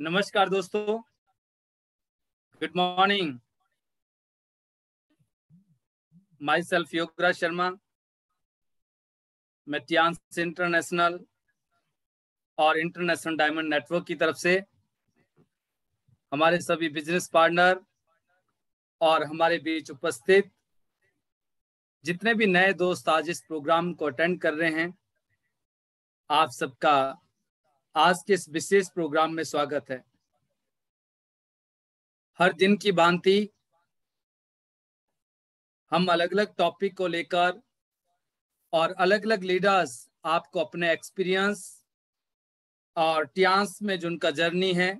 नमस्कार दोस्तों good morning myself Yograj Sharma मैं टियांस इंटरनेशनल और इंटरनेशनल डायमंड नेटवर्क की तरफ से हमारे सभी बिजनेस पार्टनर और हमारे बीच उपस्थित जितने भी नए दोस्त आज इस प्रोग्राम को अटेंड कर रहे हैं आप सबका आज के इस विशेष प्रोग्राम में स्वागत है हर दिन की भांति हम अलग अलग टॉपिक को लेकर और अलग अलग लीडर्स आपको अपने एक्सपीरियंस और टियांस में जो उनका जर्नी है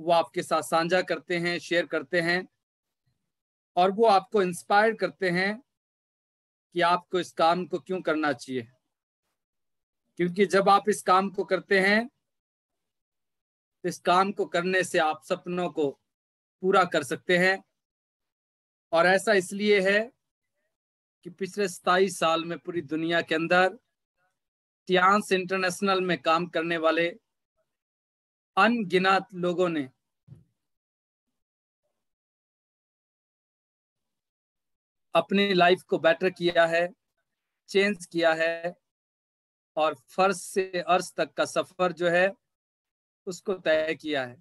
वो आपके साथ साझा करते हैं शेयर करते हैं और वो आपको इंस्पायर करते हैं कि आपको इस काम को क्यों करना चाहिए क्योंकि जब आप इस काम को करते हैं तो इस काम को करने से आप सपनों को पूरा कर सकते हैं और ऐसा इसलिए है कि पिछले सताईस साल में पूरी दुनिया के अंदर टियांस इंटरनेशनल में काम करने वाले अनगिनत लोगों ने अपनी लाइफ को बेटर किया है चेंज किया है और फर्श से अर्श तक का सफर जो है उसको तय किया है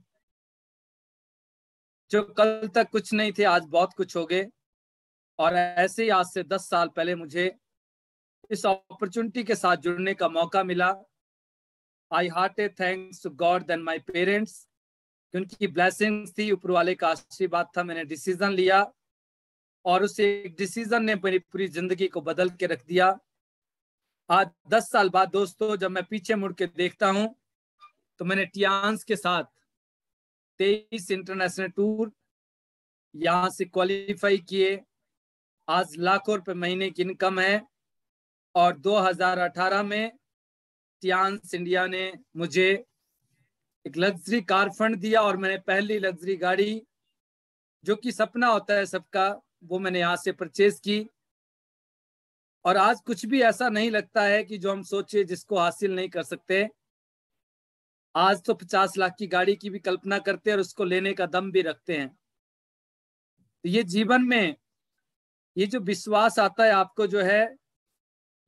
जो कल तक कुछ नहीं थे आज बहुत कुछ हो गए और ऐसे ही आज से दस साल पहले मुझे इस अपॉर्चुनिटी के साथ जुड़ने का मौका मिला I heart a thanks to God then my parents क्योंकि ब्लैसिंग थी ऊपर वाले का आशीर्वाद था मैंने डिसीजन लिया और उस एक डिसीजन ने मेरी पूरी जिंदगी को बदल के रख दिया आज दस साल बाद दोस्तों जब मैं पीछे मुड़ के देखता हूं तो मैंने टियांस के साथ तेईस इंटरनेशनल टूर यहाँ से क्वालिफाई किए आज लाखों रुपए महीने की इनकम है और 2018 में टियांस इंडिया ने मुझे एक लग्जरी कार फंड दिया और मैंने पहली लग्जरी गाड़ी जो कि सपना होता है सबका वो मैंने यहाँ से परचेज की और आज कुछ भी ऐसा नहीं लगता है कि जो हम सोचे जिसको हासिल नहीं कर सकते आज तो पचास लाख की गाड़ी की भी कल्पना करते हैं और उसको लेने का दम भी रखते हैं तो ये जीवन में ये जो विश्वास आता है आपको जो है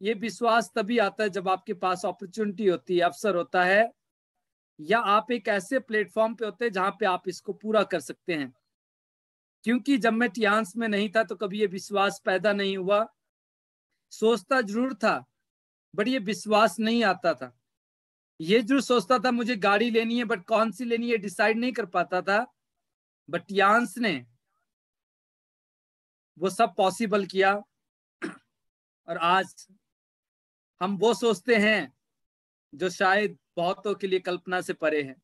ये विश्वास तभी आता है जब आपके पास अपॉर्चुनिटी होती है अवसर होता है या आप एक ऐसे प्लेटफॉर्म पे होते हैं जहां पे आप इसको पूरा कर सकते हैं क्योंकि जब मैं टियांस में नहीं था तो कभी ये विश्वास पैदा नहीं हुआ सोचता जरूर था बट ये विश्वास नहीं आता था ये जरूर सोचता था मुझे गाड़ी लेनी है बट कौन सी लेनी है डिसाइड नहीं कर पाता था बट यांस ने वो सब पॉसिबल किया और आज हम वो सोचते हैं जो शायद बहुतों के लिए कल्पना से परे है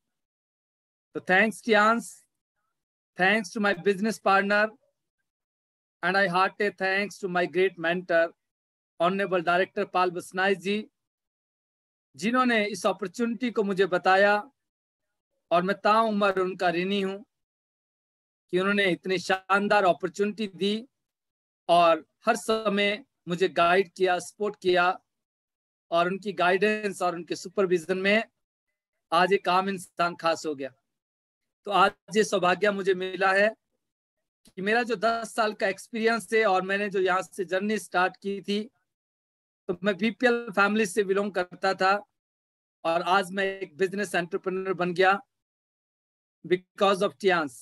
तो thanks Tiens thanks to my business partner and I heart a thanks to my great mentor honourable director Pal Basnai ji जिन्होंने इस अपॉर्चुनिटी को मुझे बताया और मैं ता उम्र उनका ऋणी हूँ कि उन्होंने इतनी शानदार अपॉर्चुनिटी दी और हर समय मुझे गाइड किया सपोर्ट किया और उनकी गाइडेंस और उनके सुपरविजन में आज एक आम इंसान खास हो गया तो आज ये सौभाग्य मुझे मिला है कि मेरा जो 10 साल का एक्सपीरियंस है और मैंने जो यहाँ से जर्नी स्टार्ट की थी तो मैं बीपीएल फैमिली से बिलोंग करता था और आज मैं एक बिजनेस एंटरप्रेन्योर बन गया बिकॉज ऑफ टियांस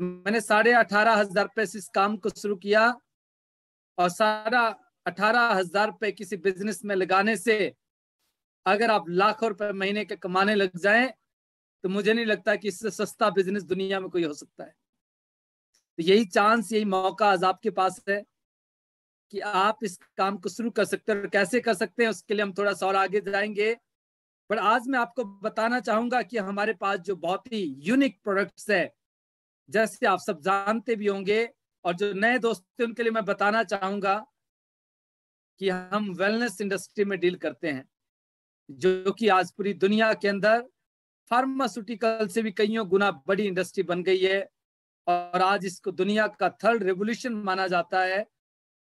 मैंने साढ़े अठारह हजार रुपये से इस काम को शुरू किया और सारा अठारह हजार रुपये किसी बिजनेस में लगाने से अगर आप लाखों रुपए महीने के कमाने लग जाएं तो मुझे नहीं लगता कि इससे सस्ता बिजनेस दुनिया में कोई हो सकता है तो यही चांस यही मौका आज आपके पास है कि आप इस काम को शुरू कर सकते हैं और कैसे कर सकते हैं उसके लिए हम थोड़ा सा और आगे जाएंगे पर आज मैं आपको बताना चाहूंगा कि हमारे पास जो बहुत ही यूनिक प्रोडक्ट्स है जैसे आप सब जानते भी होंगे और जो नए दोस्त हैं उनके लिए मैं बताना चाहूंगा कि हम वेलनेस इंडस्ट्री में डील करते हैं जो कि आज पूरी दुनिया के अंदर फार्मास्यूटिकल से भी कईयों गुना बड़ी इंडस्ट्री बन गई है और आज इसको दुनिया का थर्ड रेवोल्यूशन माना जाता है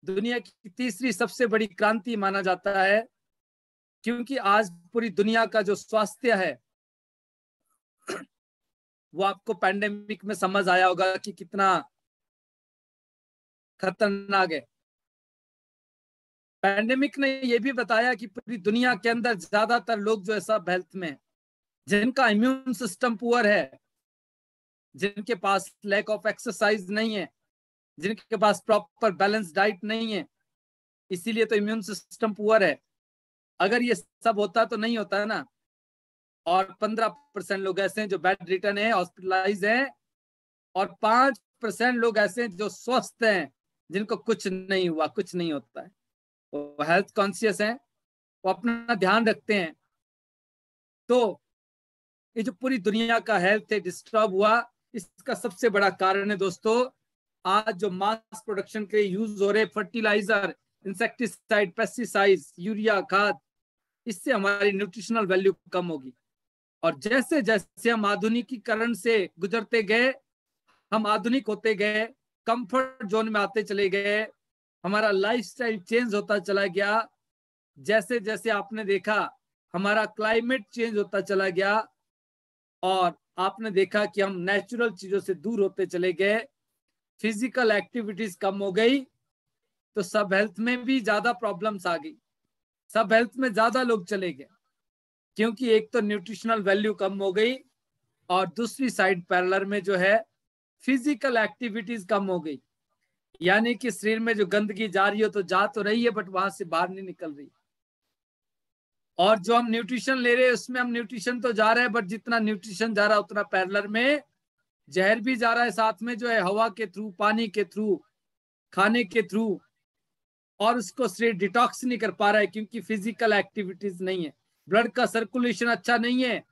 दुनिया की तीसरी सबसे बड़ी क्रांति माना जाता है क्योंकि आज पूरी दुनिया का जो स्वास्थ्य है वो आपको पैंडेमिक में समझ आया होगा कि कितना खतरनाक है पैंडेमिक ने यह भी बताया कि पूरी दुनिया के अंदर ज्यादातर लोग जो है सब हेल्थ में जिनका इम्यून सिस्टम पुअर है जिनके पास लैक ऑफ एक्सरसाइज नहीं है जिनके पास प्रॉपर बैलेंस डाइट नहीं है इसीलिए तो इम्यून सिस्टम पुअर है अगर ये सब होता तो नहीं होता ना और पंद्रह परसेंट लोग ऐसे हैं जो बेड रिटर्न है हॉस्पिटलाइज है और पांच परसेंट लोग ऐसे हैं जो स्वस्थ हैं जिनको कुछ नहीं हुआ कुछ नहीं होता है वो हेल्थ कॉन्शियस हैं वो अपना ध्यान रखते हैं तो ये जो पूरी दुनिया का हेल्थ है डिस्टर्ब हुआ इसका सबसे बड़ा कारण है दोस्तों आज जो मास प्रोडक्शन के यूज हो रहे फर्टिलाइजर इंसेक्टिसाइड पेस्टिसाइड यूरिया खाद इससे हमारी न्यूट्रिशनल वैल्यू कम होगी और जैसे जैसे हम आधुनिकीकरण से गुजरते गए हम आधुनिक होते गए कंफर्ट जोन में आते चले गए हमारा लाइफस्टाइल चेंज होता चला गया जैसे जैसे आपने देखा हमारा क्लाइमेट चेंज होता चला गया और आपने देखा कि हम नेचुरल चीजों से दूर होते चले गए फिजिकल एक्टिविटीज कम हो गई तो सब हेल्थ में भी ज्यादा प्रॉब्लम्स आ गई सब हेल्थ में ज्यादा लोग चले गए क्योंकि एक तो न्यूट्रिशनल वैल्यू कम हो गई और दूसरी साइड पैरलर में जो है फिजिकल एक्टिविटीज कम हो गई यानी कि शरीर में जो गंदगी जा रही हो तो जा तो रही है बट वहां से बाहर नहीं निकल रही और जो हम न्यूट्रिशन ले रहे हैं उसमें हम न्यूट्रिशन तो जा रहे हैं बट जितना न्यूट्रिशन जा रहा है उतना पैरलर में जहर भी जा रहा है साथ में जो है हवा के थ्रू पानी के थ्रू खाने के थ्रू और उसको शरीर डिटॉक्स नहीं कर पा रहा है क्योंकि फिजिकल एक्टिविटीज नहीं है ब्लड का सर्कुलेशन अच्छा नहीं है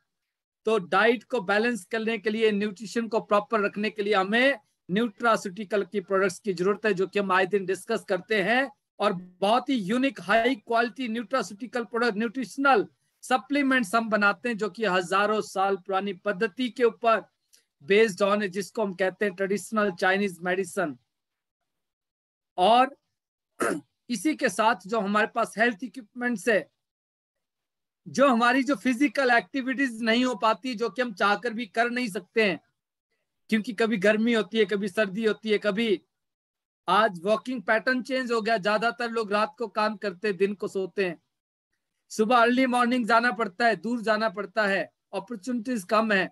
तो डाइट को बैलेंस करने के लिए न्यूट्रिशन को प्रॉपर रखने के लिए हमें न्यूट्रासुटिकल की प्रोडक्ट्स की जरूरत है जो कि हम आए दिन डिस्कस करते हैं और बहुत ही unique high quality nutraceutical product nutritional supplements हम बनाते हैं जो कि हजारों साल पुरानी पद्धति के ऊपर बेस्ड ऑन है जिसको हम कहते हैं ट्रेडिशनल चाइनीज मेडिसन और इसी के साथ जो हमारे पास हेल्थ इक्विपमेंट्स है जो हमारी जो फिजिकल एक्टिविटीज नहीं हो पाती जो कि हम चाहकर भी कर नहीं सकते हैं क्योंकि कभी गर्मी होती है कभी सर्दी होती है कभी आज वॉकिंग पैटर्न चेंज हो गया ज्यादातर लोग रात को काम करते दिन को सोते हैं सुबह अर्ली मॉर्निंग जाना पड़ता है दूर जाना पड़ता है अपॉर्चुनिटीज कम है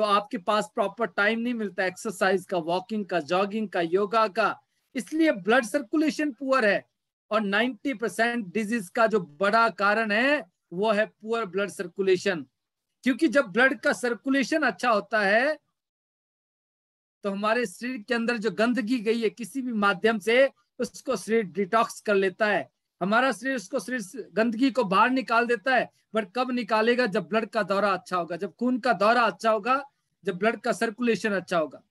तो आपके पास प्रॉपर टाइम नहीं मिलता एक्सरसाइज का वॉकिंग का जॉगिंग का योगा का इसलिए ब्लड सर्कुलेशन पुअर है और 90 परसेंट डिजीज का जो बड़ा कारण है वो है पुअर ब्लड सर्कुलेशन क्योंकि जब ब्लड का सर्कुलेशन अच्छा होता है तो हमारे शरीर के अंदर जो गंदगी गई है किसी भी माध्यम से उसको शरीर डिटॉक्स कर लेता है हमारा शरीर उसको शरीर गंदगी को बाहर निकाल देता है बट कब निकालेगा जब ब्लड का दौरा अच्छा होगा जब खून का दौरा अच्छा होगा जब ब्लड का सर्कुलेशन अच्छा होगा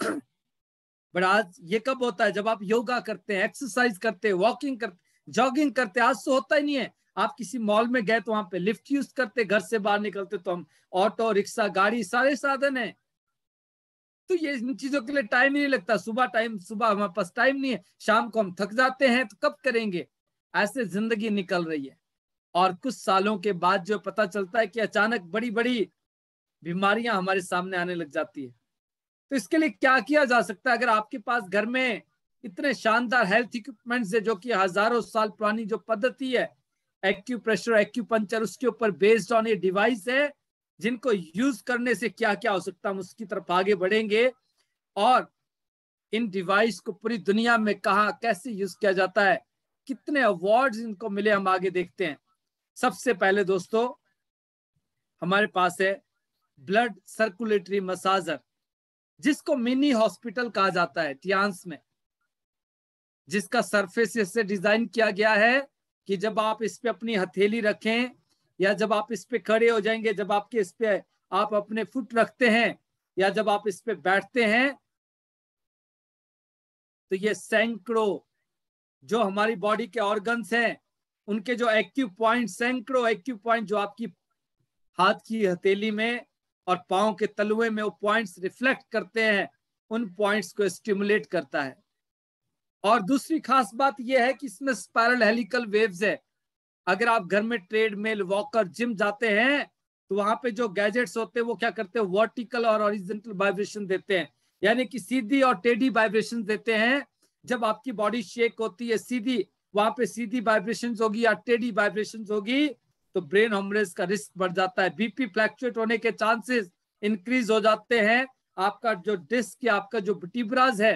बट आज ये कब होता है जब आप योगा करते हैं एक्सरसाइज करते हैं वॉकिंग करते जॉगिंग करते आज तो होता ही नहीं है आप किसी मॉल में गए तो वहां पे लिफ्ट यूज करते घर से बाहर निकलते तो हम ऑटो रिक्शा गाड़ी सारे साधन है तो ये इन चीजों के लिए टाइम ही नहीं लगता सुबह टाइम सुबह हमारे पास टाइम नहीं है शाम को हम थक जाते हैं तो कब करेंगे ऐसे जिंदगी निकल रही है और कुछ सालों के बाद जो पता चलता है कि अचानक बड़ी बड़ी बीमारियां हमारे सामने आने लग जाती है तो इसके लिए क्या किया जा सकता है अगर आपके पास घर में इतने शानदार हेल्थ इक्विपमेंट्स है जो कि हजारों साल पुरानी जो पद्धति है एक्यू पंचर उसके ऊपर बेस्ड ऑन ये डिवाइस है जिनको यूज करने से क्या क्या हो सकता हम उसकी तरफ आगे बढ़ेंगे और इन डिवाइस को पूरी दुनिया में कहा कैसे यूज किया जाता है कितने अवार्ड्स इनको मिले हम आगे देखते हैं सबसे पहले दोस्तों हमारे पास है ब्लड सर्कुलेटरी मसाजर जिसको मिनी हॉस्पिटल कहा जाता है टियांस में जिसका सरफेस इससे डिजाइन किया गया है कि जब आप इस पे अपनी हथेली रखें या जब आप इस पे खड़े हो जाएंगे जब आपके इस पे आप अपने फुट रखते हैं या जब आप इस पे बैठते हैं तो ये सैकड़ो जो हमारी बॉडी के ऑर्गन्स हैं उनके जो एक्टिव पॉइंट सैकड़ो एक्टिव पॉइंट जो आपकी हाथ की हथेली में और पाओ के तलवे में वो पॉइंट्स रिफ्लेक्ट करते हैं उन पॉइंट्स को स्टिमुलेट करता है और दूसरी खास बात यह है कि इसमें स्पायरल हेलिकल वेव्स है अगर आप घर में ट्रेड मेल वॉकर जिम जाते हैं तो वहां पे जो गैजेट्स होते हैं वो क्या करते हैं वर्टिकल और ऑरिजेंटल वाइब्रेशन देते हैं यानी कि सीधी और टेढ़ी वाइब्रेशन देते हैं जब आपकी बॉडी शेक होती है सीधी वहां पे सीधी वाइब्रेशन होगी या टेढ़ी वाइब्रेशन होगी तो ब्रेन हमरेज का रिस्क बढ़ जाता है बीपी फ्लैक्चुएट होने के चांसेस इंक्रीज हो जाते हैं आपका जो डिस्क या आपका जो टिब्राज है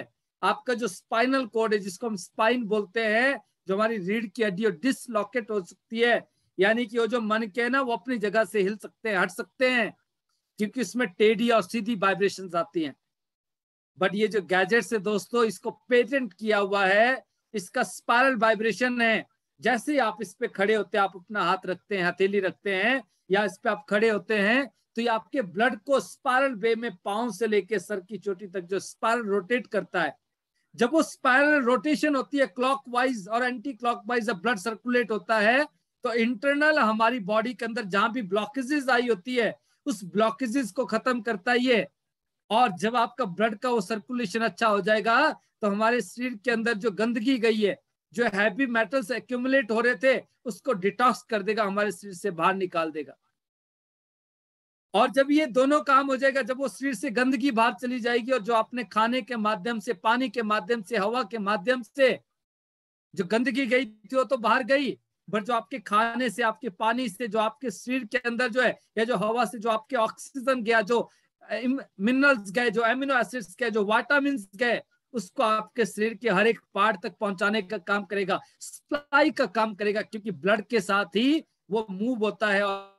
आपका जो स्पाइनल कोड है जिसको हम स्पाइन बोलते हैं जो हमारी रीढ़ की हड्डी और डिसलॉकेट हो सकती है यानी कि वो जो मन के ना वो अपनी जगह से हिल सकते हैं हट सकते हैं क्योंकि इसमें टेढ़ी और सीधी वाइब्रेशन आती हैं बट ये जो गैजेट से दोस्तों इसको पेटेंट किया हुआ है इसका स्पायरल वाइब्रेशन है जैसे ही आप इस पे खड़े होते हैं आप अपना हाथ रखते हैं हथेली रखते हैं या इस पे आप खड़े होते हैं तो ये आपके ब्लड को स्पायरल वे में पाओ से लेके सर की चोटी तक जो स्पायरल रोटेट करता है जब वो स्पायरल रोटेशन होती है क्लॉकवाइज और एंटी क्लॉकवाइज जब ब्लड सर्कुलेट होता है तो इंटरनल हमारी बॉडी के अंदर जहां भी ब्लॉकेजेस आई होती है उस ब्लॉकेजेस को खत्म करता ये और जब आपका ब्लड का वो सर्कुलेशन अच्छा हो जाएगा तो हमारे शरीर के अंदर जो गंदगी गई है जो हैवी मेटल्स एक्यूमुलेट हो रहे थे उसको डिटॉक्स कर देगा हमारे शरीर से बाहर निकाल देगा और जब ये दोनों काम हो जाएगा जब वो शरीर से गंदगी बाहर चली जाएगी और जो आपने खाने के माध्यम से पानी के माध्यम से हवा के माध्यम से जो गंदगी गई थी वो तो बाहर गई बट जो आपके खाने से आपके पानी से जो आपके शरीर के अंदर जो है या जो हवा से जो आपके ऑक्सीजन गया जो मिनरल्स गए जो एमिनो एसिड्स गए जो वाइटामिन गए उसको आपके शरीर के हर एक पार्ट तक पहुंचाने का काम करेगा सप्लाई का काम करेगा क्योंकि ब्लड के साथ ही वो मूव होता है और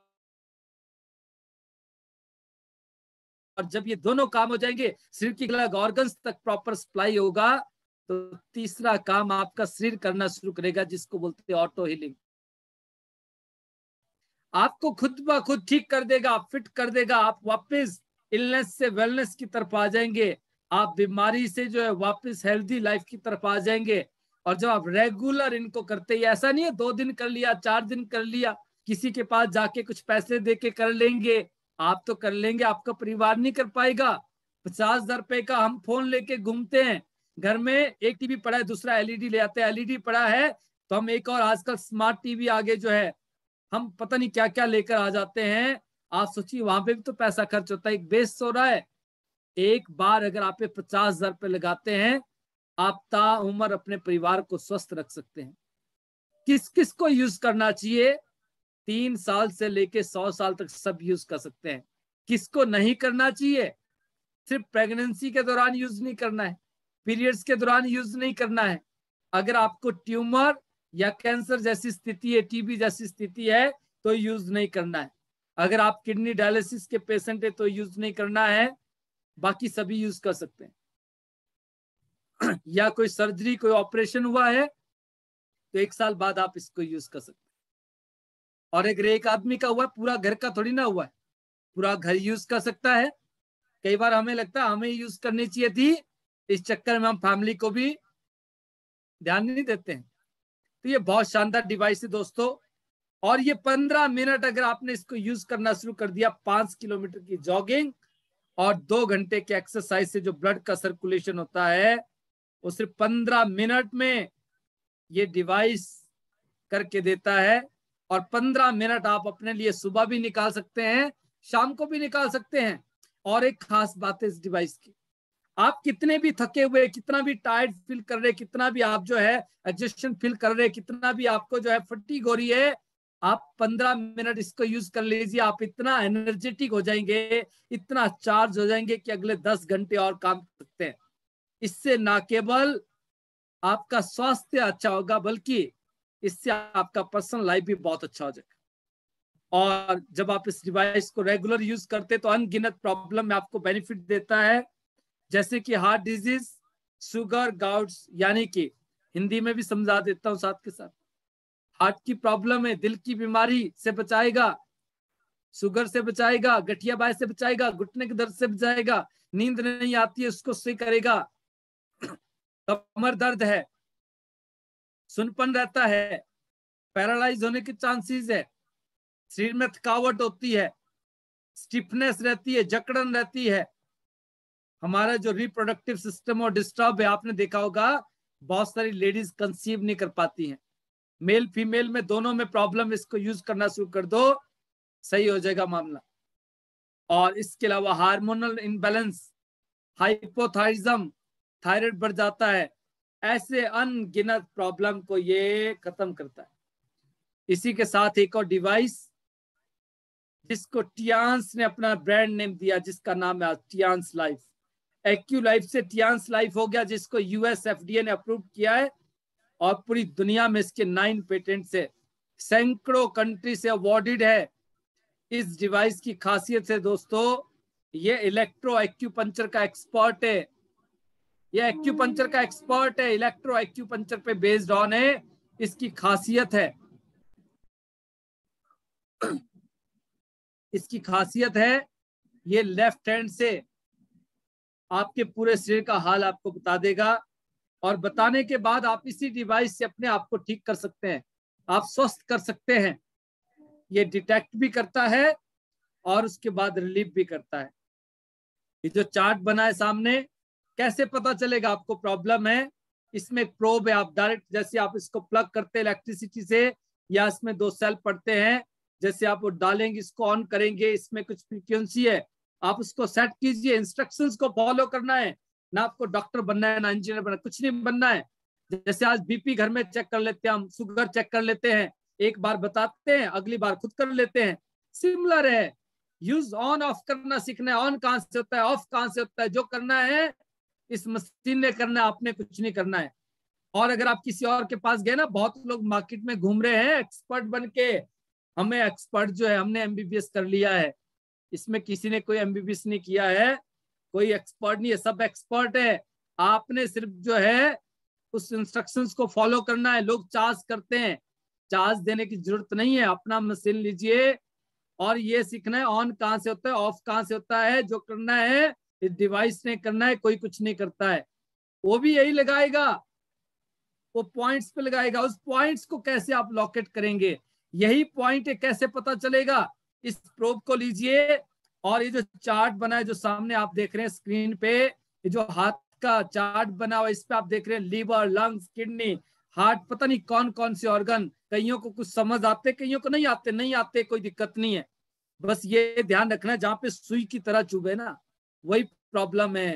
और जब ये दोनों काम हो जाएंगे शरीर की अलग ऑर्गन्स तक प्रॉपर सप्लाई होगा तो तीसरा काम आपका शरीर करना शुरू करेगा जिसको बोलते हैं ऑटो हीलिंग आपको खुद ब खुद ठीक कर देगा फिट कर देगा आप वापस इलनेस से वेलनेस की तरफ आ जाएंगे आप बीमारी से जो है वापस हेल्दी लाइफ की तरफ आ जाएंगे और जब आप रेगुलर इनको करते हैं ऐसा नहीं है दो दिन कर लिया चार दिन कर लिया किसी के पास जाके कुछ पैसे दे कर लेंगे आप तो कर लेंगे आपका परिवार नहीं कर पाएगा पचास हजार रुपए का हम फोन लेके घूमते हैं घर में एक टीवी पड़ा है दूसरा एलईडी ले आते हैं एलईडी पड़ा है तो हम एक और आजकल स्मार्ट टीवी आगे जो है हम पता नहीं क्या क्या लेकर आ जाते हैं आप सोचिए वहां पे भी तो पैसा खर्च होता है एक बेस्ट हो रहा है एक बार अगर आप पचास हजार रुपए लगाते हैं आप ताउमर अपने परिवार को स्वस्थ रख सकते हैं किस किस को यूज करना चाहिए तीन साल से लेके सौ साल तक सब यूज कर सकते हैं किसको नहीं करना चाहिए सिर्फ प्रेगनेंसी के दौरान यूज नहीं करना है पीरियड्स के दौरान यूज नहीं करना है अगर आपको ट्यूमर या कैंसर जैसी स्थिति है टीबी जैसी स्थिति है तो यूज नहीं करना है अगर आप किडनी डायलिसिस के पेशेंट है तो यूज नहीं करना है बाकी सभी यूज कर सकते हैं या कोई सर्जरी कोई ऑपरेशन हुआ है तो एक साल बाद आप इसको यूज कर सकते हैं और एक एक आदमी का हुआ है पूरा घर का थोड़ी ना हुआ है पूरा घर यूज कर सकता है कई बार हमें लगता है हमें यूज करनी चाहिए थी इस चक्कर में हम फैमिली को भी ध्यान नहीं देते हैं तो ये बहुत शानदार डिवाइस है दोस्तों और ये पंद्रह मिनट अगर आपने इसको यूज करना शुरू कर दिया पांच किलोमीटर की जॉगिंग और दो घंटे के एक्सरसाइज से जो ब्लड का सर्कुलेशन होता है वो सिर्फ पंद्रह मिनट में ये डिवाइस करके देता है और पंद्रह मिनट आप अपने लिए सुबह भी निकाल सकते हैं शाम को भी निकाल सकते हैं और एक खास बात है इस डिवाइस की आप कितने भी थके हुए कितना भी टायर्ड फील कर रहे कितना भी आप जो है एडजस्टन फील कर रहे कितना भी आपको जो है फटी हो रही है आप पंद्रह मिनट इसको यूज कर लीजिए आप इतना एनर्जेटिक हो जाएंगे इतना चार्ज हो जाएंगे कि अगले दस घंटे और काम कर सकते हैं इससे ना केवल आपका स्वास्थ्य अच्छा होगा बल्कि इससे आपका पर्सनल लाइफ भी बहुत अच्छा हो जाएगा और जब आप इस डिवाइस को रेगुलर यूज करते तो अनगिनत प्रॉब्लम में आपको बेनिफिट देता है जैसे कि हार्ट डिजीज शुगर गाउट्स यानी कि हिंदी में भी समझा देता हूँ साथ के साथ हार्ट की प्रॉब्लम है दिल की बीमारी से बचाएगा शुगर से बचाएगा गठिया बाय से बचाएगा घुटने के दर्द से बचाएगा नींद नहीं आती है उसको सही करेगा कमर दर्द है सुनपन रहता है पैरालाइज होने के चांसेस है शरीर में थकावट होती है स्टिफनेस रहती है जकड़न रहती है हमारा जो रिप्रोडक्टिव सिस्टम और डिस्टर्ब है आपने देखा होगा बहुत सारी लेडीज कंसीव नहीं कर पाती हैं मेल फीमेल में दोनों में प्रॉब्लम इसको यूज करना शुरू कर दो सही हो जाएगा मामला और इसके अलावा हार्मोनल इनबैलेंस हाइपोथाइजम थायराइड बढ़ जाता है ऐसे अनगिनत प्रॉब्लम को ये खत्म करता है इसी के साथ एक और डिवाइस जिसको टियांस ने अपना ब्रांड नेम दिया जिसका नाम है टियांस लाइफ एक्यू लाइफ से टियांस लाइफ हो गया जिसको यूएस एफडीए ने अप्रूव किया है और पूरी दुनिया में इसके नाइन पेटेंट से सैकड़ों कंट्री से अवॉर्डेड है इस डिवाइस की खासियत है दोस्तों ये इलेक्ट्रो एक्यूपंचर का एक्सपर्ट है ये एक्यूपंचर का एक्सपर्ट है इलेक्ट्रो एक्यूपंचर पे बेस्ड ऑन है इसकी खासियत है इसकी खासियत है ये लेफ्ट हैंड से आपके पूरे शरीर का हाल आपको बता देगा और बताने के बाद आप इसी डिवाइस से अपने आप को ठीक कर सकते हैं आप स्वस्थ कर सकते हैं ये डिटेक्ट भी करता है और उसके बाद रिलीफ भी करता है ये जो चार्ट बना है सामने कैसे पता चलेगा आपको प्रॉब्लम है इसमें प्रोब है आप डायरेक्ट जैसे आप इसको प्लग करते हैं इलेक्ट्रिसिटी से या इसमें दो सेल पड़ते हैं जैसे आप डालेंगे इसको ऑन करेंगे इसमें कुछ फ्रिक्वेंसी है आप उसको सेट कीजिए इंस्ट्रक्शंस को फॉलो करना है ना आपको डॉक्टर बनना है ना इंजीनियर बनना कुछ नहीं बनना है जैसे आज बीपी घर में चेक कर लेते हैं हम शुगर चेक कर लेते हैं एक बार बताते हैं अगली बार खुद कर लेते हैं सिमिलर है यूज ऑन ऑफ करना सीखना है ऑन कहां से होता है ऑफ कहां से होता है जो करना है इस मशीन ने करना आपने कुछ नहीं करना है और अगर आप किसी और के पास गए ना बहुत लोग मार्केट में घूम रहे हैं एक्सपर्ट बन के हमें एक्सपर्ट जो है हमने एमबीबीएस कर लिया है इसमें किसी ने कोई एमबीबीएस नहीं किया है कोई एक्सपर्ट नहीं है सब एक्सपर्ट है आपने सिर्फ जो है उस इंस्ट्रक्शंस को फॉलो करना है लोग चार्ज करते हैं चार्ज देने की जरूरत नहीं है अपना मशीन लीजिए और ये सीखना है ऑन कहाँ से होता है ऑफ कहाँ से होता है जो करना है इस डिवाइस ने करना है कोई कुछ नहीं करता है वो भी यही लगाएगा वो पॉइंट्स पे लगाएगा उस पॉइंट्स को कैसे आप लॉकेट करेंगे यही पॉइंट कैसे पता चलेगा इस प्रोब को लीजिए और ये जो चार्ट बना है जो सामने आप देख रहे हैं स्क्रीन पे ये जो हाथ का चार्ट बना हुआ इस पे आप देख रहे हैं लीवर लंग्स किडनी हार्ट पता नहीं कौन कौन से ऑर्गन कईयों को कुछ समझ आते कईयों को नहीं आते नहीं आते कोई दिक्कत नहीं है बस ये ध्यान रखना जहां पे सुई की तरह चुभे ना वही प्रॉब्लम है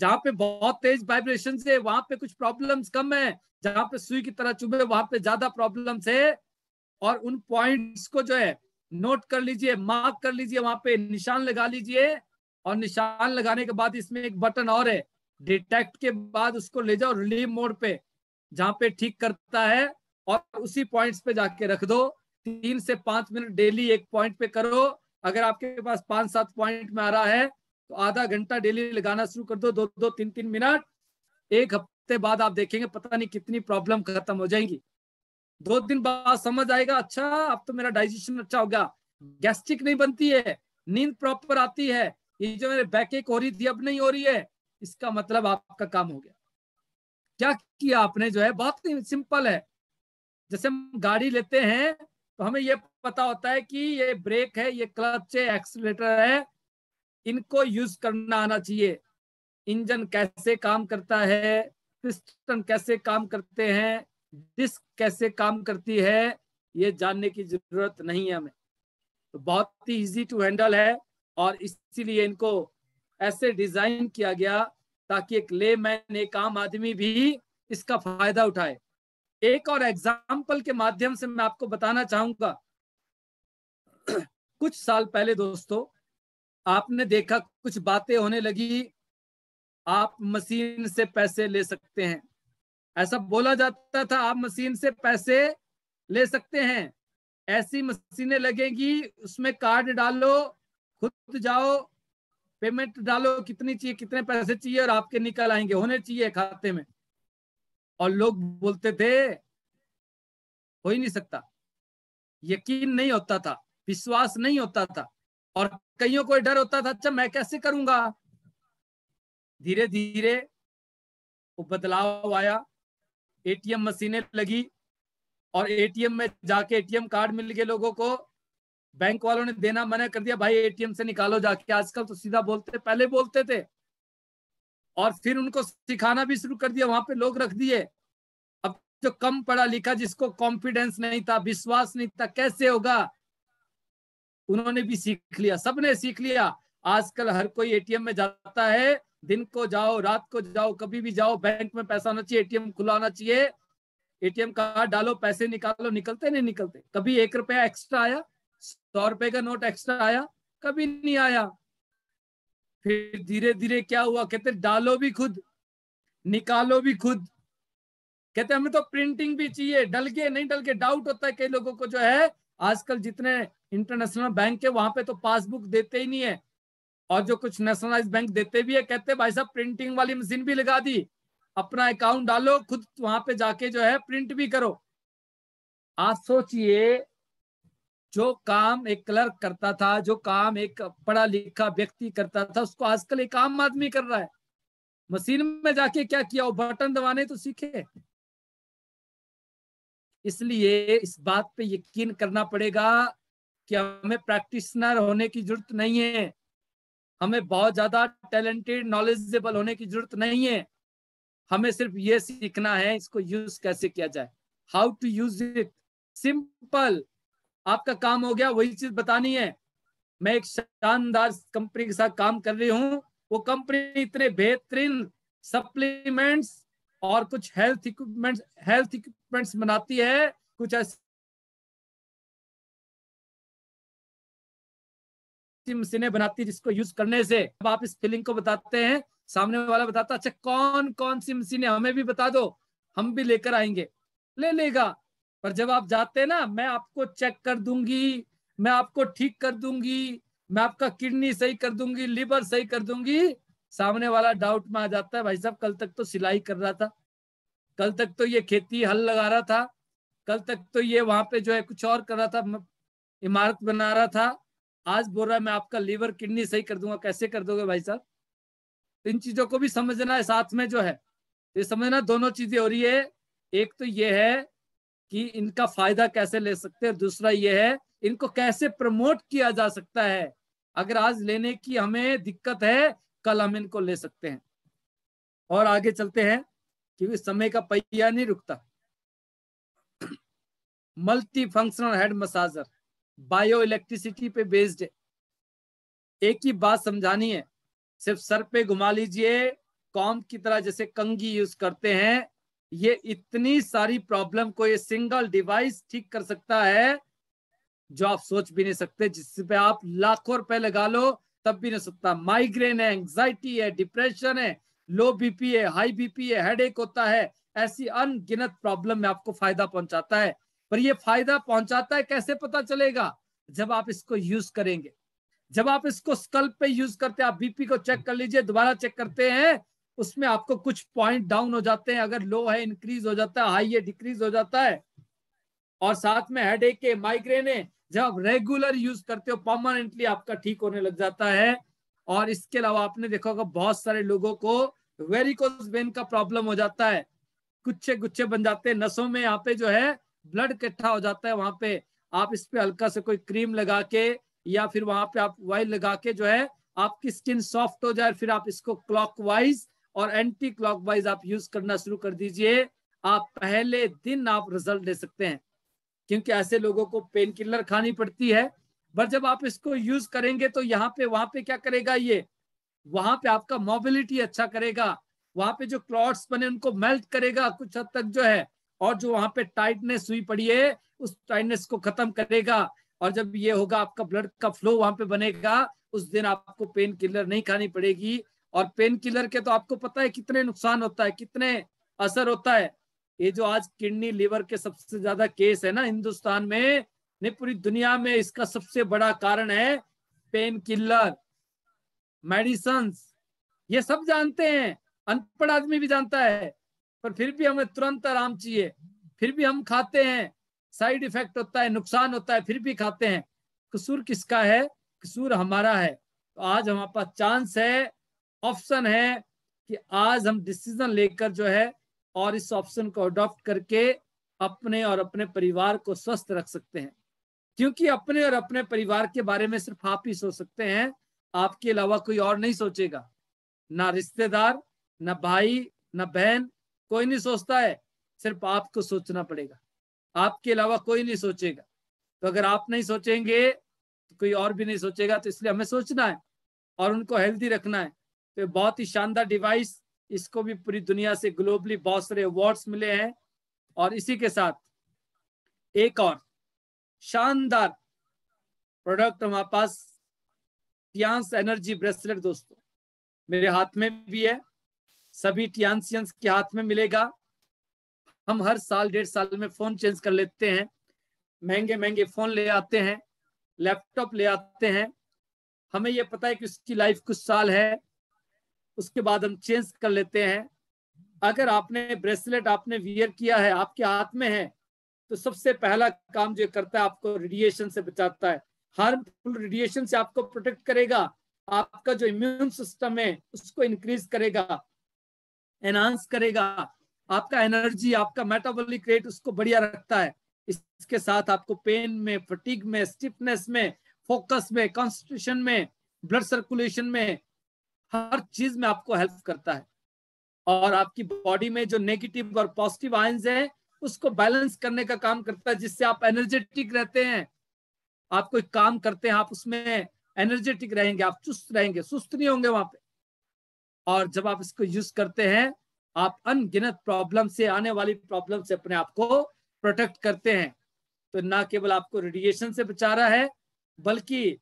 जहां पे बहुत तेज वाइब्रेशन है वहां पे कुछ प्रॉब्लम्स कम है जहां पे सुई की तरह चुभे वहां पे ज्यादा प्रॉब्लम्स है और उन पॉइंट्स को जो है नोट कर लीजिए मार्क कर लीजिए वहां पे निशान लगा लीजिए और निशान लगाने के बाद इसमें एक बटन और है डिटेक्ट के बाद उसको ले जाओ रिलीव मोड पे जहाँ पे ठीक करता है और उसी पॉइंट्स पे जाके रख दो तीन से पांच मिनट डेली एक पॉइंट पे करो अगर आपके पास पांच सात पॉइंट में आ रहा है तो आधा घंटा डेली लगाना शुरू कर दो दो दो तीन तीन मिनट एक हफ्ते बाद आप देखेंगे पता नहीं कितनी प्रॉब्लम खत्म हो जाएंगी दो दिन बाद समझ आएगा अच्छा अब तो मेरा डाइजेशन अच्छा हो गया गैस्ट्रिक नहीं बनती है नींद प्रॉपर आती है ये जो मेरे बैक एक हो रही थी अब नहीं हो रही है इसका मतलब आपका काम हो गया क्या किया आपने जो है बहुत ही सिंपल है जैसे हम गाड़ी लेते हैं तो हमें ये पता होता है कि ये ब्रेक है ये क्लच है एक्सलेटर है इनको यूज करना आना चाहिए इंजन कैसे काम करता है पिस्टन कैसे काम करते हैं डिस्क कैसे काम करती है ये जानने की जरूरत नहीं है हमें तो बहुत ही इजी टू हैंडल है और इसीलिए इनको ऐसे डिजाइन किया गया ताकि एक ले मैन एक आम आदमी भी इसका फायदा उठाए एक और एग्जाम्पल के माध्यम से मैं आपको बताना चाहूंगा कुछ साल पहले दोस्तों आपने देखा कुछ बातें होने लगी आप मशीन से पैसे ले सकते हैं ऐसा बोला जाता था आप मशीन से पैसे ले सकते हैं ऐसी मशीनें लगेंगी उसमें कार्ड डालो खुद जाओ पेमेंट डालो कितनी चाहिए कितने पैसे चाहिए और आपके निकल आएंगे होने चाहिए खाते में और लोग बोलते थे हो ही नहीं सकता यकीन नहीं होता था विश्वास नहीं होता था और कईयों को डर होता था अच्छा मैं कैसे करूंगा धीरे धीरे वो बदलाव आया एटीएम मशीनें लगी और एटीएम में जाके एटीएम कार्ड मिल गए लोगों को बैंक वालों ने देना मना कर दिया भाई एटीएम से निकालो जाके आजकल तो सीधा बोलते पहले बोलते थे और फिर उनको सिखाना भी शुरू कर दिया वहां पे लोग रख दिए अब जो कम पढ़ा लिखा जिसको कॉन्फिडेंस नहीं था विश्वास नहीं था कैसे होगा उन्होंने भी सीख लिया सबने सीख लिया आजकल हर कोई एटीएम में जाता है दिन को जाओ रात को जाओ कभी भी जाओ बैंक में पैसा होना चाहिए एटीएम खुलाना चाहिए एटीएम कार्ड डालो पैसे निकालो निकलते नहीं निकलते कभी एक रुपया एक्स्ट्रा आया सौ रुपए का नोट एक्स्ट्रा आया कभी नहीं आया फिर धीरे धीरे क्या हुआ कहते डालो भी खुद निकालो भी खुद कहते हमें तो प्रिंटिंग भी चाहिए डल के नहीं डल के डाउट होता है कई लोगों को जो है आजकल जितने इंटरनेशनल बैंक है वहां पे तो पासबुक देते ही नहीं है और जो कुछ नेशनलाइज बैंक देते भी है कहते भाई साहब प्रिंटिंग वाली मशीन भी लगा दी अपना अकाउंट डालो खुद वहां पे जाके जो है प्रिंट भी करो आप सोचिए जो काम एक क्लर्क करता था जो काम एक पढ़ा लिखा व्यक्ति करता था उसको आजकल एक आम आदमी कर रहा है मशीन में जाके क्या किया वो बटन दबाने तो सीखे इसलिए इस बात पे यकीन करना पड़ेगा कि हमें प्रैक्टिशनर होने की जरूरत नहीं है हमें बहुत ज्यादा टैलेंटेड नॉलेजेबल होने की जरूरत नहीं है हमें सिर्फ ये सीखना है इसको यूज कैसे किया जाए how to use it simple आपका काम हो गया वही चीज बतानी है मैं एक शानदार कंपनी के साथ काम कर रही हूँ वो कंपनी इतने बेहतरीन सप्लीमेंट्स और कुछ हेल्थ इक्विपमेंट्स हेल्थ इक्विपमेंट्स बनाती है कुछ ऐसी मशीनें बनाती है जिसको यूज करने से अब आप इस फीलिंग को बताते हैं सामने वाला बताता अच्छा कौन कौन सी मशीनें हमें भी बता दो हम भी लेकर आएंगे ले लेगा पर जब आप जाते हैं ना मैं आपको चेक कर दूंगी मैं आपको ठीक कर दूंगी मैं आपका किडनी सही कर दूंगी लिवर सही कर दूंगी सामने वाला डाउट में आ जाता है भाई साहब कल तक तो सिलाई कर रहा था कल तक तो ये खेती हल लगा रहा था कल तक तो ये वहां पे जो है कुछ और कर रहा था इमारत बना रहा था आज बोल रहा है मैं आपका लीवर किडनी सही कर दूंगा कैसे कर दोगे भाई साहब तो इन चीजों को भी समझना है साथ में जो है तो ये समझना दोनों चीजें हो रही है एक तो ये है कि इनका फायदा कैसे ले सकते हैं दूसरा ये है इनको कैसे प्रमोट किया जा सकता है अगर आज लेने की हमें दिक्कत है कल हम इनको ले सकते हैं और आगे चलते हैं क्योंकि समय का पहिया नहीं रुकता multi functional head massager bio electricity पे बेस्ड है एक ही बात समझानी है सिर्फ सर पे घुमा लीजिए कॉम की तरह जैसे कंगी यूज करते हैं ये इतनी सारी प्रॉब्लम को ये सिंगल डिवाइस ठीक कर सकता है जो आप सोच भी नहीं सकते जिस पे आप लाखों रुपए लगा लो तब भी नहीं सकता माइग्रेन है एंग्जाइटी है डिप्रेशन है लो बीपी है हाई बीपी है हेडेक होता है ऐसी अनगिनत प्रॉब्लम में आपको फायदा पहुंचाता है पर ये फायदा पहुंचाता है कैसे पता चलेगा जब आप इसको यूज करेंगे जब आप इसको स्कल्प पे यूज करते हैं आप बीपी को चेक कर लीजिए दोबारा चेक करते हैं उसमें आपको कुछ पॉइंट डाउन हो जाते हैं अगर लो है इंक्रीज हो जाता है हाई है डिक्रीज हो जाता है और साथ में हेड एक माइग्रेन है जब आप रेगुलर यूज करते हो परमानेंटली आपका ठीक होने लग जाता है और इसके अलावा आपने देखा होगा बहुत सारे लोगों को वेरिकोज वेन का प्रॉब्लम हो जाता है गुच्छे गुच्छे बन जाते हैं नसों में यहाँ पे जो है ब्लड इकट्ठा हो जाता है वहां पे आप इस पे हल्का से कोई क्रीम लगा के या फिर वहां पे आप वाइल लगा के जो है आपकी स्किन सॉफ्ट हो जाए फिर आप इसको क्लॉकवाइज और एंटी क्लॉक आप यूज करना शुरू कर दीजिए आप पहले दिन आप रिजल्ट दे सकते हैं क्योंकि ऐसे लोगों को पेन किलर खानी पड़ती है बट जब आप इसको यूज करेंगे तो यहाँ पे वहां पे क्या करेगा ये वहां पे आपका मोबिलिटी अच्छा करेगा वहां पे जो क्लॉट्स बने उनको मेल्ट करेगा कुछ हद तक जो है और जो वहां पे टाइटनेस हुई पड़ी है उस टाइटनेस को खत्म करेगा और जब ये होगा आपका ब्लड का फ्लो वहां पे बनेगा उस दिन आपको पेन किलर नहीं खानी पड़ेगी और पेन किलर के तो आपको पता है कितने नुकसान होता है कितने असर होता है ये जो आज किडनी लिवर के सबसे ज्यादा केस है ना हिंदुस्तान में नहीं पूरी दुनिया में इसका सबसे बड़ा कारण है पेन किलर मेडिसन ये सब जानते हैं अनपढ़ आदमी भी जानता है पर फिर भी हमें तुरंत आराम चाहिए फिर भी हम खाते हैं साइड इफेक्ट होता है नुकसान होता है फिर भी खाते हैं कसूर किसका है कसूर हमारा है तो आज हमारे पास चांस है ऑप्शन है कि आज हम डिसीजन लेकर जो है और इस ऑप्शन को अडॉप्ट करके अपने और अपने परिवार को स्वस्थ रख सकते हैं क्योंकि अपने और अपने परिवार के बारे में सिर्फ आप ही सोच सकते हैं आपके अलावा कोई और नहीं सोचेगा ना रिश्तेदार ना भाई ना बहन कोई नहीं सोचता है सिर्फ आपको सोचना पड़ेगा आपके अलावा कोई नहीं सोचेगा तो अगर आप नहीं सोचेंगे तो कोई और भी नहीं सोचेगा तो इसलिए हमें सोचना है और उनको हेल्दी रखना है तो बहुत ही शानदार डिवाइस इसको भी पूरी दुनिया से ग्लोबली बहुत सारे अवार्ड्स मिले हैं और इसी के साथ एक और शानदार प्रोडक्ट हमारे पास टियांस एनर्जी ब्रेसलेट दोस्तों मेरे हाथ में भी है सभी टियांसियंस के हाथ में मिलेगा हम हर साल डेढ़ साल में फोन चेंज कर लेते हैं महंगे महंगे फोन ले आते हैं लैपटॉप ले आते हैं हमें यह पता है कि उसकी लाइफ कुछ साल है उसके बाद हम चेंज कर लेते हैं अगर आपने ब्रेसलेट आपने वियर किया है आपके हाथ में है तो सबसे पहला काम जो करता है आपको रेडिएशन से बचाता है हार्मफुल रेडिएशन से आपको प्रोटेक्ट करेगा आपका जो इम्यून सिस्टम है उसको इंक्रीज करेगा एनहांस करेगा आपका एनर्जी आपका मेटाबॉलिक रेट उसको बढ़िया रखता है इसके साथ आपको पेन में फटीग में स्टिफनेस में फोकस में कॉन्स्टिट्यूशन में ब्लड सर्कुलेशन में हर चीज में आपको हेल्प करता है और आपकी बॉडी में जो नेगेटिव और पॉजिटिव आयंस है उसको बैलेंस करने का काम करता है जिससे आप एनर्जेटिक रहते हैं आप कोई काम करते हैं आप उसमें एनर्जेटिक रहेंगे आप चुस्त रहेंगे सुस्त नहीं होंगे वहां पे और जब आप इसको यूज करते हैं आप अनगिनत प्रॉब्लम से आने वाली प्रॉब्लम से अपने आप को प्रोटेक्ट करते हैं तो ना केवल आपको रेडिएशन से बचा रहा है बल्कि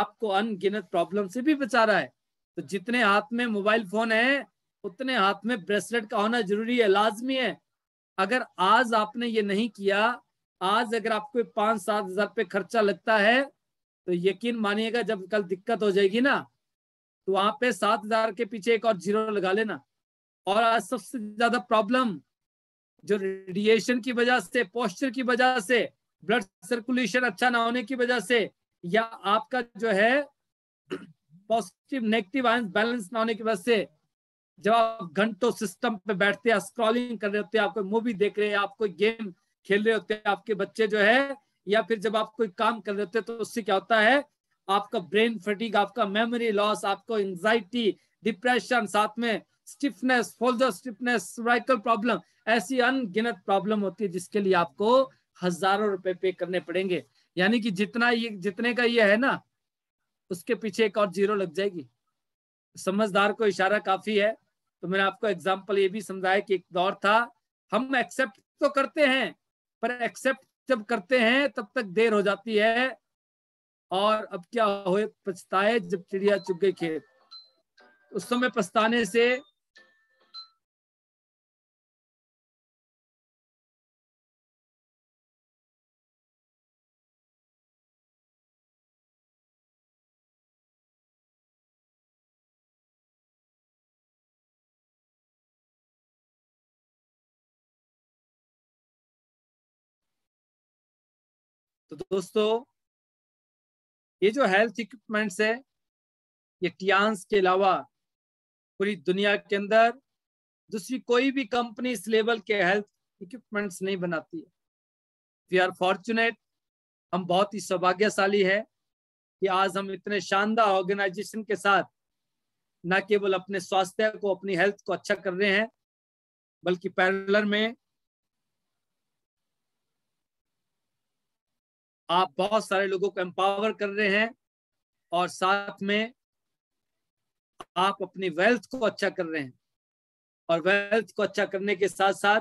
आपको अनगिनत प्रॉब्लम से भी बचा रहा है तो जितने हाथ में मोबाइल फोन है उतने हाथ में ब्रेसलेट का होना जरूरी है लाजमी है अगर आज आपने ये नहीं किया आज अगर आपको पांच सात हजार पे खर्चा लगता है तो यकीन मानिएगा जब कल दिक्कत हो जाएगी ना तो वहां पे सात हजार के पीछे एक और जीरो लगा लेना और आज सबसे ज्यादा प्रॉब्लम जो रेडिएशन की वजह से पोस्टर की वजह से ब्लड सर्कुलेशन अच्छा ना होने की वजह से या आपका जो है पॉजिटिव नेगेटिव आयंस बैलेंस ना होने की वजह से जब आप घंटों सिस्टम पे बैठते हैं स्क्रॉलिंग कर रहे होते हैं आप कोई मूवी देख रहे हैं आप कोई गेम खेल रहे होते हैं आपके बच्चे जो है या फिर जब आप कोई काम कर रहे होते हैं तो उससे क्या होता है आपका ब्रेन फटीक आपका मेमोरी लॉस आपको एंजाइटी डिप्रेशन साथ में स्टिफनेस फोल्डर स्टिफनेस राइकल प्रॉब्लम ऐसी अनगिनत प्रॉब्लम होती है जिसके लिए आपको हजारों रुपए पे करने पड़ेंगे यानी कि जितना ये जितने का ये है ना उसके पीछे एक और जीरो लग जाएगी समझदार को इशारा काफी है तो मैंने आपको एग्जाम्पल ये भी समझाया कि एक दौर था हम एक्सेप्ट तो करते हैं पर एक्सेप्ट जब करते हैं तब तक देर हो जाती है और अब क्या हो पछताए जब चिड़िया चुग गई खेत उस समय पछताने से तो दोस्तों ये जो हेल्थ इक्विपमेंट्स है ये टियांस के अलावा पूरी दुनिया के अंदर दूसरी कोई भी कंपनी इस लेवल के हेल्थ इक्विपमेंट्स नहीं बनाती है वी आर फॉर्चुनेट हम बहुत ही सौभाग्यशाली है कि आज हम इतने शानदार ऑर्गेनाइजेशन के साथ न केवल अपने स्वास्थ्य को अपनी हेल्थ को अच्छा कर रहे हैं बल्कि पैरलर में आप बहुत सारे लोगों को एम्पावर कर रहे हैं और साथ में आप अपनी वेल्थ को अच्छा कर रहे हैं और वेल्थ को अच्छा करने के साथ साथ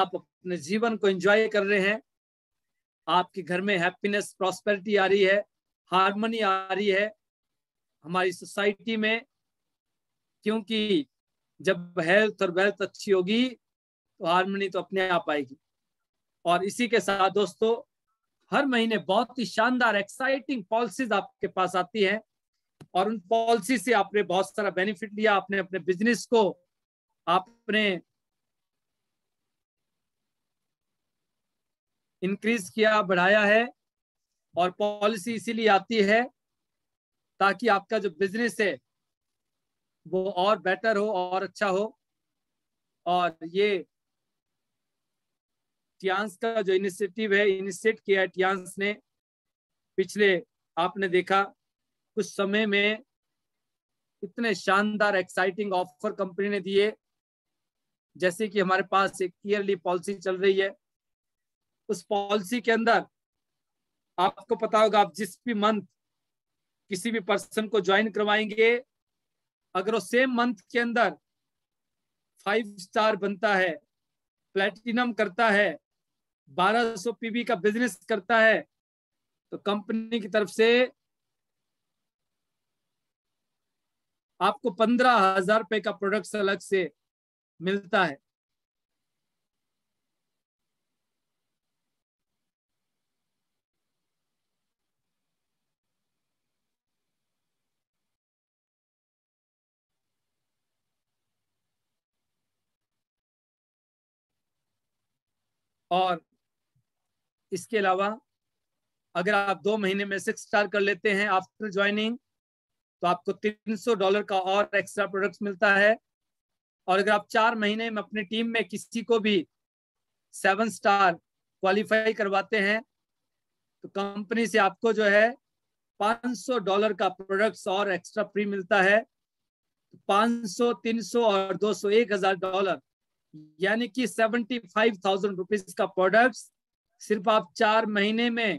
आप अपने जीवन को एंजॉय कर रहे हैं आपके घर में हैप्पीनेस प्रॉस्पेरिटी आ रही है हारमोनी आ रही है हमारी सोसाइटी में क्योंकि जब हेल्थ और वेल्थ अच्छी होगी तो हारमोनी तो अपने आप आएगी और इसी के साथ दोस्तों हर महीने बहुत ही शानदार एक्साइटिंग पॉलिसीज आपके पास आती है और उन पॉलिसी से आपने बहुत सारा बेनिफिट लिया आपने अपने बिजनेस को आपने इंक्रीज किया बढ़ाया है और पॉलिसी इसीलिए आती है ताकि आपका जो बिजनेस है वो और बेटर हो और अच्छा हो और ये टियांस का जो इनिशिएटिव है इनिशिएट किया है टियांस ने पिछले आपने देखा कुछ समय में इतने शानदार एक्साइटिंग ऑफर कंपनी ने दिए जैसे कि हमारे पास एक ईयरली पॉलिसी चल रही है उस पॉलिसी के अंदर आपको पता होगा आप जिस भी मंथ किसी भी पर्सन को ज्वाइन करवाएंगे अगर वो सेम मंथ के अंदर फाइव स्टार बनता है प्लेटिनम करता है 1200 पीबी का बिजनेस करता है तो कंपनी की तरफ से आपको पंद्रह हजार रुपए का प्रोडक्ट अलग से मिलता है और इसके अलावा अगर आप दो महीने में सिक्स स्टार कर लेते हैं आफ्टर ज्वाइनिंग तो आपको 300 डॉलर का और एक्स्ट्रा प्रोडक्ट्स मिलता है और अगर आप चार महीने में अपनी टीम में किसी को भी सेवन स्टार क्वालिफाई करवाते हैं तो कंपनी से आपको जो है 500 डॉलर का प्रोडक्ट्स और एक्स्ट्रा फ्री मिलता है 500, 300 और 200, हजार डॉलर यानी कि 75,000 रुपीज का प्रोडक्ट्स सिर्फ आप चार महीने में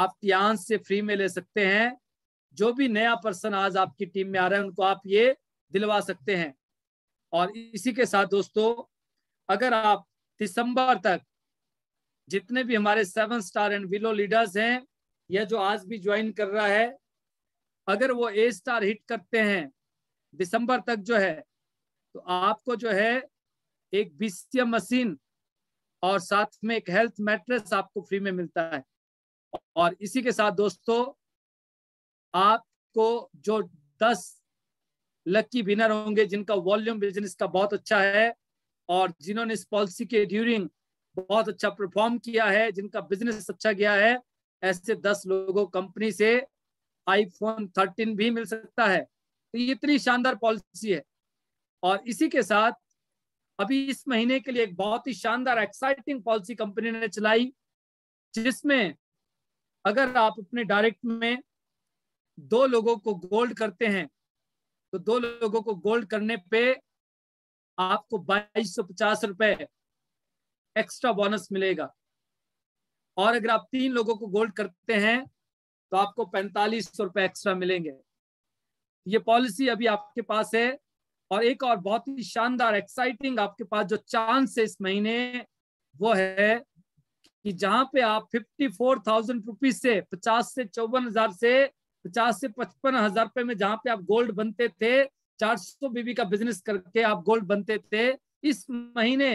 आप यहां से फ्री में ले सकते हैं जो भी नया पर्सन आज आपकी टीम में आ रहा है उनको आप ये दिलवा सकते हैं और इसी के साथ दोस्तों अगर आप दिसंबर तक जितने भी हमारे seven star and below leaders हैं या जो आज भी ज्वाइन कर रहा है अगर वो ए स्टार हिट करते हैं दिसंबर तक जो है तो आपको जो है एक बीसीएम मशीन और साथ में एक हेल्थ मैट्रेस आपको फ्री में मिलता है और इसी के साथ दोस्तों आपको जो दस लकी विनर होंगे जिनका वॉल्यूम बिजनेस का बहुत अच्छा है और जिन्होंने इस पॉलिसी के ड्यूरिंग बहुत अच्छा परफॉर्म किया है जिनका बिजनेस अच्छा गया है ऐसे दस लोगों कंपनी से आईफोन थर्टीन भी मिल सकता है तो ये इतनी शानदार पॉलिसी है और इसी के साथ अभी इस महीने के लिए एक बहुत ही शानदार एक्साइटिंग पॉलिसी कंपनी ने चलाई जिसमें अगर आप अपने डायरेक्ट में दो लोगों को गोल्ड करते हैं तो दो लोगों को गोल्ड करने पे आपको बाईस सौ पचास रुपए एक्स्ट्रा बोनस मिलेगा और अगर आप तीन लोगों को गोल्ड करते हैं तो आपको पैंतालीस सौ रुपए एक्स्ट्रा मिलेंगे ये पॉलिसी अभी आपके पास है और एक और बहुत ही शानदार एक्साइटिंग आपके पास जो चांस है इस महीने वो है कि जहां पे आप फिफ्टी फोर थाउजेंड रुपीज से पचास से चौवन हजार से पचास से पचपन हजार रुपए में जहां पे आप गोल्ड बनते थे चार सौ बीबी का बिजनेस करके आप गोल्ड बनते थे इस महीने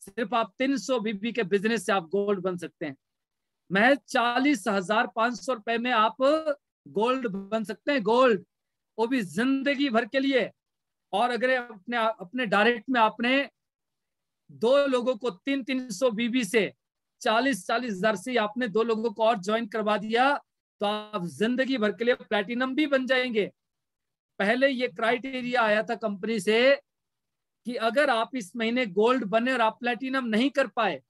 सिर्फ आप तीन सौ बीबी के बिजनेस से आप गोल्ड बन सकते हैं महज चालीस हजार पांच सौ रुपए में आप गोल्ड बन सकते हैं गोल्ड वो भी जिंदगी भर के लिए और अगर अपने अपने डायरेक्ट में आपने दो लोगों को तीन तीन सौ बीबी से चालीस चालीस हजार से आपने दो लोगों को और ज्वाइन करवा दिया तो आप जिंदगी भर के लिए प्लेटिनम भी बन जाएंगे पहले ये क्राइटेरिया आया था कंपनी से कि अगर आप इस महीने गोल्ड बने और आप प्लेटिनम नहीं कर पाए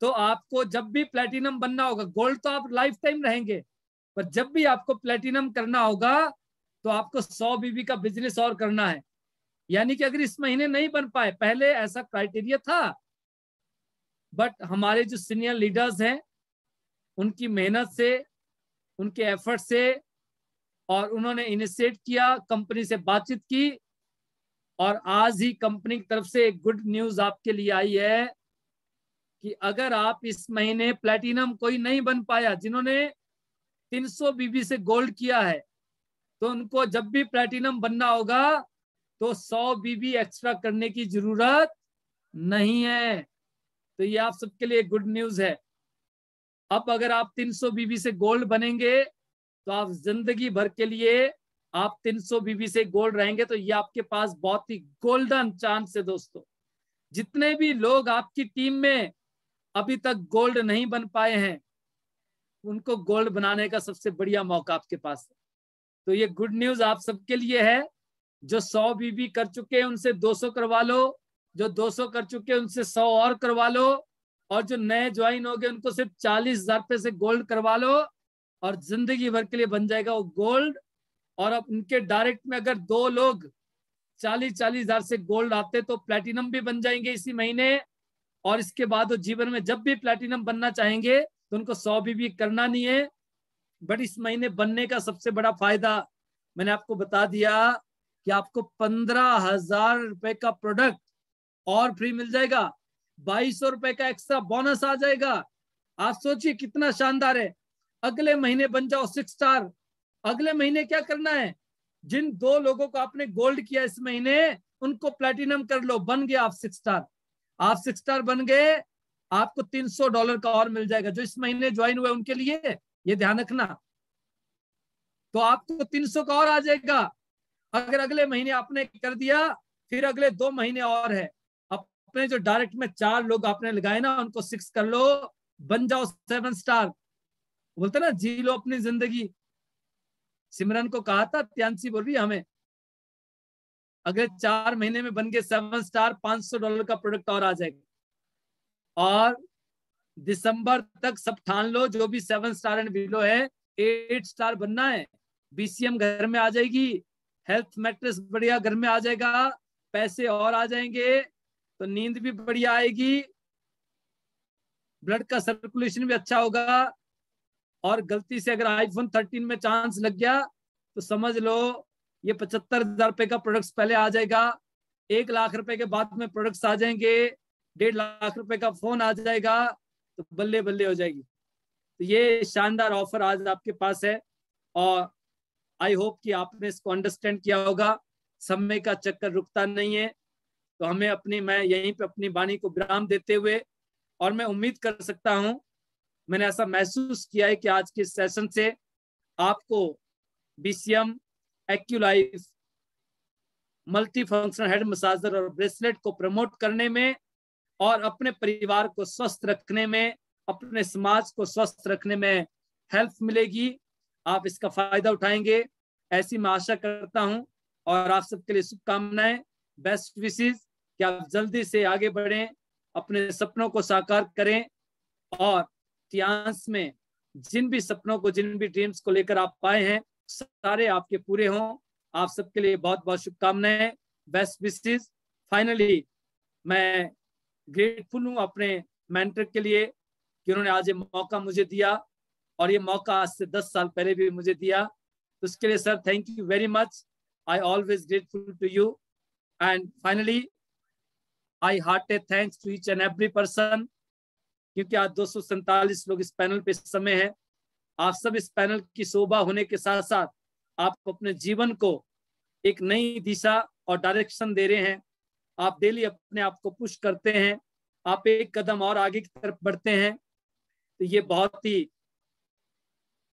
तो आपको जब भी प्लेटिनम बनना होगा गोल्ड तो आप लाइफ टाइम रहेंगे पर जब भी आपको प्लेटिनम करना होगा तो आपको सौ बीबी का बिजनेस और करना है यानी कि अगर इस महीने नहीं बन पाए पहले ऐसा क्राइटेरिया था बट हमारे जो सीनियर लीडर्स हैं उनकी मेहनत से उनके एफर्ट से और उन्होंने इनिशिएट किया कंपनी से बातचीत की और आज ही कंपनी की तरफ से एक गुड न्यूज आपके लिए आई है कि अगर आप इस महीने प्लेटिनम कोई नहीं बन पाया जिन्होंने 300 बीबी से गोल्ड किया है तो उनको जब भी प्लेटिनम बनना होगा तो 100 बीबी एक्स्ट्रा करने की जरूरत नहीं है तो ये आप सबके लिए गुड न्यूज है अब अगर आप 300 बीबी से गोल्ड बनेंगे तो आप जिंदगी भर के लिए आप 300 बीबी से गोल्ड रहेंगे तो ये आपके पास बहुत ही गोल्डन चांस है दोस्तों जितने भी लोग आपकी टीम में अभी तक गोल्ड नहीं बन पाए हैं उनको गोल्ड बनाने का सबसे बढ़िया मौका आपके पास है तो ये गुड न्यूज आप सबके लिए है जो सौ बीबी कर चुके हैं उनसे दो सौ करवा लो जो दो सौ कर चुके हैं उनसे सौ और करवा लो और जो नए ज्वाइन हो गए उनको सिर्फ चालीस हजार रुपये से गोल्ड करवा लो और जिंदगी भर के लिए बन जाएगा वो गोल्ड और अब उनके डायरेक्ट में अगर दो लोग चालीस चालीस हजार से गोल्ड आते तो प्लेटिनम भी बन जाएंगे इसी महीने और इसके बाद वो जीवन में जब भी प्लेटिनम बनना चाहेंगे तो उनको सौ बीबी करना नहीं है बट इस महीने बनने का सबसे बड़ा फायदा मैंने आपको बता दिया कि आपको पंद्रह हजार रुपए का प्रोडक्ट और फ्री मिल जाएगा बाईस सौ रुपए का एक्स्ट्रा बोनस आ जाएगा आप सोचिए कितना शानदार है अगले महीने बन जाओ सिक्स स्टार अगले महीने क्या करना है जिन दो लोगों को आपने गोल्ड किया इस महीने उनको प्लेटिनम कर लो बन गया आप सिक्स स्टार आप सिक्स स्टार बन गए आपको तीन सौ डॉलर का और मिल जाएगा जो इस महीने ज्वाइन हुए उनके लिए ये ध्यान रखना तो आपको तीन सौ का और आ जाएगा अगर अगले महीने आपने कर दिया फिर अगले दो महीने और है अपने जो डायरेक्ट में चार लोग आपने लगाए ना उनको सिक्स कर लो बन जाओ सेवन स्टार बोलते ना जी लो अपनी जिंदगी सिमरन को कहा था त्यांसी बोल रही हमें अगले चार महीने में बन गए सेवन स्टार पांच सौ डॉलर का प्रोडक्ट और आ जाएगा और दिसंबर तक सब ठान लो जो भी सेवन स्टार एंड बिलो है एट स्टार बनना है बीसीएम घर में आ जाएगी हेल्थ मैट्रेस बढ़िया घर में आ जाएगा पैसे और आ जाएंगे तो नींद भी बढ़िया आएगी ब्लड का सर्कुलेशन भी अच्छा होगा और गलती से अगर आईफोन 13 में चांस लग गया तो समझ लो ये पचहत्तर हजार रुपए का प्रोडक्ट पहले आ जाएगा एक लाख रुपए के बाद में प्रोडक्ट्स आ जाएंगे डेढ़ लाख रुपए का फोन आ जाएगा तो बल्ले बल्ले हो जाएगी तो ये शानदार ऑफर आज आपके पास है और आई होप कि आपने इसको अंडरस्टैंड किया होगा समय का चक्कर रुकता नहीं है तो हमें अपनी मैं यहीं पे अपनी वाणी को विराम देते हुए और मैं उम्मीद कर सकता हूं मैंने ऐसा महसूस किया है कि आज के सेशन से आपको BCM Aculife multi functional head massager और ब्रेसलेट को प्रमोट करने में और अपने परिवार को स्वस्थ रखने में अपने समाज को स्वस्थ रखने में हेल्प मिलेगी आप इसका फायदा उठाएंगे ऐसी मैं आशा करता हूं और आप सबके लिए शुभकामनाएं बेस्ट विशेष कि आप जल्दी से आगे बढ़ें अपने सपनों को साकार करें और इतिहास में जिन भी सपनों को जिन भी ड्रीम्स को लेकर आप पाए हैं सारे आपके पूरे हों आप सबके लिए बहुत बहुत शुभकामनाएं बेस्ट विशेष फाइनली मैं ग्रेटफुल हूँ अपने मेंटर के लिए कि उन्होंने आज ये मौका मुझे दिया और ये मौका आज से दस साल पहले भी मुझे दिया तो उसके लिए sir thank you very much I always grateful to you and finally I heart a thanks to each and every person क्योंकि आज दो लोग इस पैनल पे समय है आप सब इस पैनल की शोभा होने के साथ साथ आप अपने जीवन को एक नई दिशा और डायरेक्शन दे रहे हैं आप डेली अपने आप को पुश करते हैं आप एक कदम और आगे की तरफ बढ़ते हैं तो ये बहुत ही